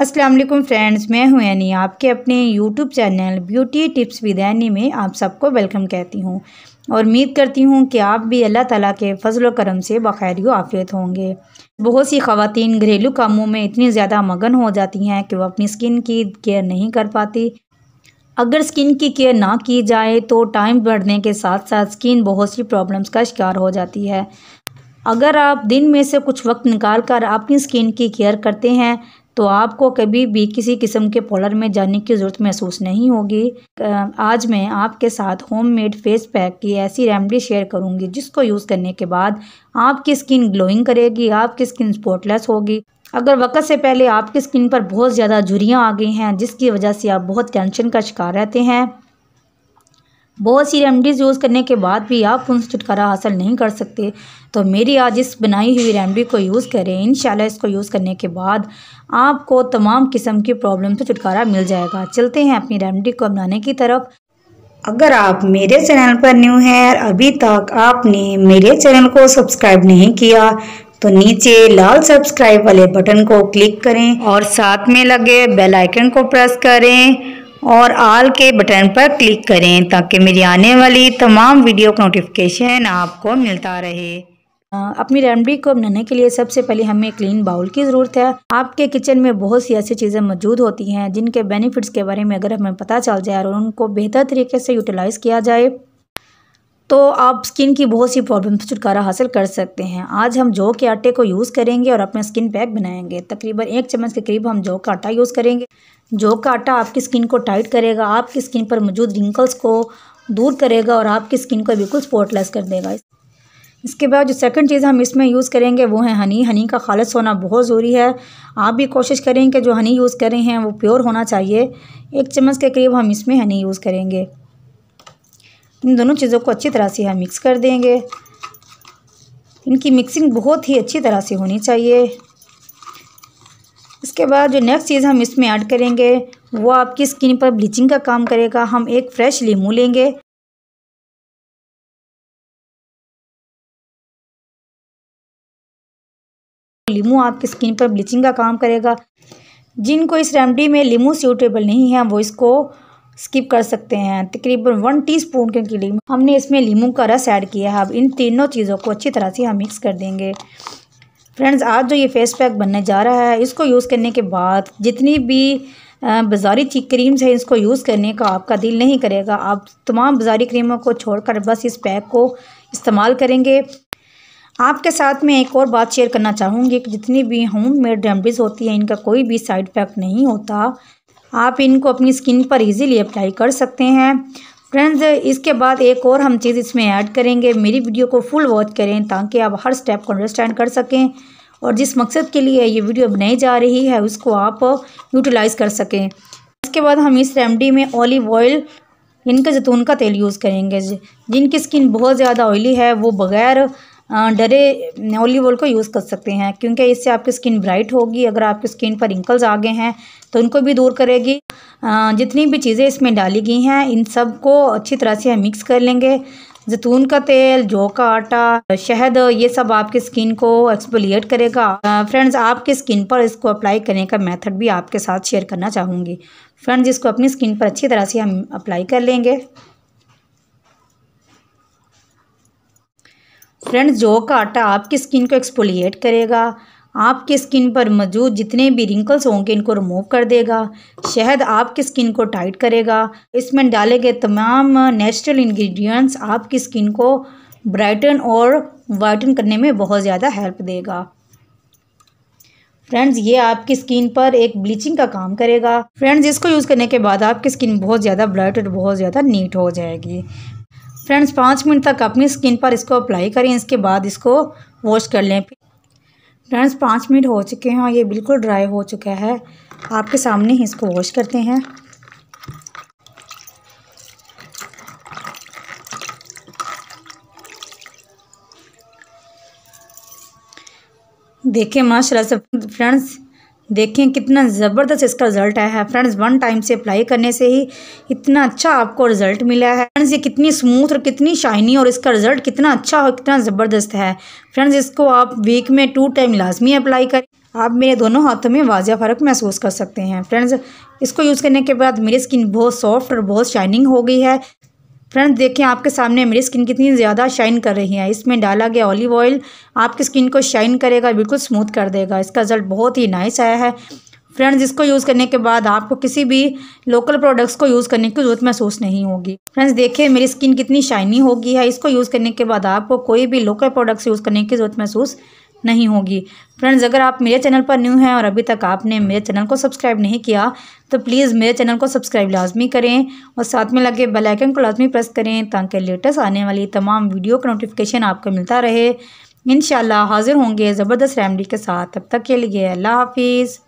अस्सलाम वालेकुम फ्रेंड्स मैं हूं यानी आपके अपने YouTube channel beauty tips with यानी में आप सबको वेलकम कहती हूं और उम्मीद करती हूं कि आप भी अल्लाह ताला के फजल करम से बखैर आफियत होंगे बहुत सी खातन घरेलू कामों में इतनी ज़्यादा मगन हो जाती हैं कि वह अपनी स्किन की केयर नहीं कर पाती अगर स्किन की केयर ना की जाए तो टाइम बढ़ने के साथ साथ स्किन बहुत सी प्रॉब्लम्स का शिकार हो जाती है अगर आप दिन में से कुछ वक्त निकाल कर अपनी स्किन की केयर करते हैं तो आपको कभी भी किसी किस्म के पॉलर में जाने की ज़रूरत महसूस नहीं होगी आज मैं आपके साथ होममेड फेस पैक की ऐसी रेमडी शेयर करूंगी जिसको यूज़ करने के बाद आपकी स्किन ग्लोइंग करेगी आपकी स्किन स्पॉटलेस होगी अगर वक्त से पहले आपकी स्किन पर बहुत ज़्यादा झुरियाँ आ गई हैं जिसकी वजह से आप बहुत टेंशन का शिकार रहते हैं बहुत सी रेमडीज़ यूज़ करने के बाद भी आप उनसे छुटकारा हासिल नहीं कर सकते तो मेरी आज इस बनाई हुई रेमडी को यूज़ करें इन इसको यूज़ करने के बाद आपको तमाम किस्म की प्रॉब्लम से छुटकारा मिल जाएगा चलते हैं अपनी रेमडी को अपनाने की तरफ अगर आप मेरे चैनल पर न्यू हैं और अभी तक आपने मेरे चैनल को सब्सक्राइब नहीं किया तो नीचे लाल सब्सक्राइब वाले बटन को क्लिक करें और साथ में लगे बेल आइकन को प्रेस करें और आल के बटन पर क्लिक करें ताकि मेरी आने वाली तमाम वीडियो का नोटिफिकेशन आपको मिलता रहे अपनी रेमडी को बनाने के लिए सबसे पहले हमें क्लीन बाउल की ज़रूरत है आपके किचन में बहुत सी ऐसी चीज़ें मौजूद होती हैं जिनके बेनिफिट्स के बारे में अगर हमें पता चल जाए और उनको बेहतर तरीके से यूटिलाइज़ किया जाए तो आप स्किन की बहुत सी प्रॉब्लम से छुटकारा हासिल कर सकते हैं आज हम जौ के आटे को यूज़ करेंगे और अपना स्किन पैक बनाएंगे तकरीबन एक चम्मच के करीब हम जौ का आटा यूज़ करेंगे जो का आटा आपकी स्किन को टाइट करेगा आपकी स्किन पर मौजूद रिंकल्स को दूर करेगा और आपकी स्किन को बिल्कुल स्पॉटलेस कर देगा इसके बाद जो सेकंड चीज़ हम इसमें यूज़ करेंगे वो है हनी हनी का खालस होना बहुत ज़रूरी है आप भी कोशिश करें कि जो हनी यूज़ कर रहे हैं वो प्योर होना चाहिए एक चम्मच के करीब हम इसमें हनी यूज़ करेंगे इन दोनों चीज़ों को अच्छी तरह से हम मिक्स कर देंगे इनकी मिक्सिंग बहुत ही अच्छी तरह से होनी चाहिए इसके बाद जो नेक्स्ट चीज़ हम इसमें ऐड करेंगे वो आपकी स्किन पर ब्लीचिंग का काम करेगा हम एक फ्रेश लीमू लेंगे लीमू आपकी स्किन पर ब्लीचिंग का काम करेगा जिनको इस रेमडी में लीमू सूटेबल नहीं है वो इसको स्किप कर सकते हैं तकरीबन वन टीस्पून के करीब हमने इसमें लीमू का रस ऐड किया है अब इन तीनों चीज़ों को अच्छी तरह से हम मिक्स कर देंगे फ्रेंड्स आज जो ये फेस पैक बनने जा रहा है इसको यूज़ करने के बाद जितनी भी बाज़ारी क्रीम्स हैं इसको यूज़ करने का आपका दिल नहीं करेगा आप तमाम बाज़ारी क्रीमों को छोड़कर बस इस पैक को इस्तेमाल करेंगे आपके साथ में एक और बात शेयर करना चाहूँगी कि जितनी भी होम मेड रेमडीज़ होती हैं इनका कोई भी साइड इफ़ेक्ट नहीं होता आप इनको अपनी स्किन पर ईजीली अप्लाई कर सकते हैं फ्रेंड्स इसके बाद एक और हम चीज़ इसमें ऐड करेंगे मेरी वीडियो को फुल वॉच करें ताकि आप हर स्टेप को अंडरस्टैंड कर सकें और जिस मकसद के लिए ये वीडियो बनाई जा रही है उसको आप यूटिलाइज़ कर सकें इसके बाद हम इस रेमडी में ऑलिव ऑयल इनका जैतून का तेल यूज़ करेंगे जिनकी स्किन बहुत ज़्यादा ऑयली है वो बग़ैर डरे ऑलिव ऑयल को यूज़ कर सकते हैं क्योंकि इससे आपकी स्किन ब्राइट होगी अगर आपकी स्किन पर रिंकल्स आ गए हैं तो उनको भी दूर करेगी जितनी भी चीज़ें इसमें डाली गई हैं इन सब को अच्छी तरह से हम मिक्स कर लेंगे जैतून का तेल जौ का आटा शहद ये सब आपकी स्किन को एक्सपोलिएट करेगा फ्रेंड्स आपके स्किन पर इसको अप्लाई करने का मेथड भी आपके साथ शेयर करना चाहूँगी फ्रेंड्स इसको अपनी स्किन पर अच्छी तरह से हम अप्लाई कर लेंगे फ्रेंड्स जौ का आटा आपकी स्किन को एक्सपोलिएट करेगा आपकी स्किन पर मौजूद जितने भी रिंकल्स होंगे इनको रिमूव कर देगा शहद आपकी स्किन को टाइट करेगा इसमें डाले गए तमाम नेचुरल इंग्रेडिएंट्स आपकी स्किन को ब्राइटन और वाइटन करने में बहुत ज़्यादा हेल्प देगा फ्रेंड्स ये आपकी स्किन पर एक ब्लीचिंग का काम करेगा फ्रेंड्स इसको यूज़ करने के बाद आपकी स्किन बहुत ज़्यादा ब्राइट और बहुत ज़्यादा नीट हो जाएगी फ्रेंड्स पाँच मिनट तक अपनी स्किन पर इसको अप्लाई करें इसके बाद इसको वॉश कर लें फ्रेंड्स पाँच मिनट हो चुके हैं और ये बिल्कुल ड्राई हो चुका है आपके सामने ही इसको वॉश करते हैं देखिए माशाल्लाह से फ्रेंड्स देखें कितना ज़बरदस्त इसका रिजल्ट आया है फ्रेंड्स वन टाइम से अप्लाई करने से ही इतना अच्छा आपको रिजल्ट मिला है फ्रेंड्स ये कितनी स्मूथ और कितनी शाइनी और इसका रिजल्ट कितना अच्छा और कितना ज़बरदस्त है फ्रेंड्स इसको आप वीक में टू टाइम लाजमी अप्लाई करें आप मेरे दोनों हाथों में वाजिया फ़र्क महसूस कर सकते हैं फ्रेंड्स इसको यूज़ करने के बाद मेरी स्किन बहुत सॉफ्ट और बहुत शाइनिंग हो गई है फ्रेंड्स देखें आपके सामने मेरी स्किन कितनी ज़्यादा शाइन कर रही है इसमें डाला गया ऑलिव ऑयल आपकी स्किन को शाइन करेगा बिल्कुल स्मूथ कर देगा इसका रिज़ल्ट बहुत ही नाइस आया है फ्रेंड्स इसको यूज़ करने के बाद आपको किसी भी लोकल प्रोडक्ट्स को यूज़ करने की ज़रूरत महसूस नहीं होगी फ्रेंड्स देखिए मेरी स्किन कितनी शाइनी होगी है इसको यूज़ करने के बाद आपको कोई भी लोकल प्रोडक्ट्स यूज़ करने की ज़रूरत महसूस नहीं होगी फ्रेंड्स अगर आप मेरे चैनल पर न्यू हैं और अभी तक आपने मेरे चैनल को सब्सक्राइब नहीं किया तो प्लीज़ मेरे चैनल को सब्सक्राइब लाजमी करें और साथ में लगे बेल आइकन को लाजमी प्रेस करें ताकि लेटेस्ट आने वाली तमाम वीडियो का नोटिफिकेशन आपको मिलता रहे इन हाज़िर होंगे ज़बरदस्त रेमडी के साथ तब तक के लिए अल्लाह हाफिज़